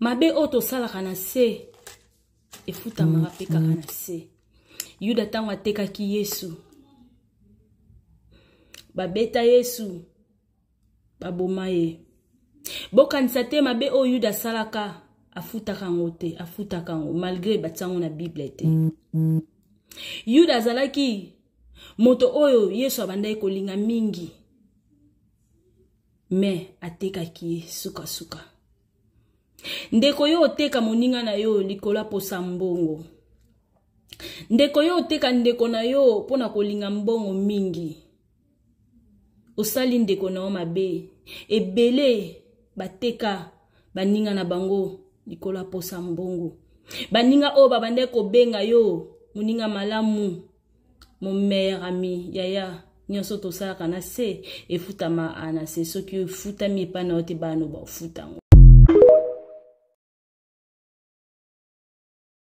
mabe oyo tosalaka na se efutamaka mm, mpe kaka mm. na se yuda ntango atekaki yesu babeta yesu baboma ye bokanisa te mabe oyo yuda asalaka afutaka yango te afutaka yango malgré batiango na bible te mm, yuda azalaki moto oyo yesu abandaki kolinga mingi me atekaki ye sukasuka suka. ndeko yo oteka moninga na yo likolo aposa mbongo ndeko yo oteka ndeko na yo mpona kolinga mbongo mingi osali ndeko na yo mabe ebele bateka baninga na bango likolo aposa mbongo baninga oyo babandai kobenga yo moninga malamu momere ami yaya nyonso tosalaka na se efutama na se soki efutami epai na yo te bana baofutango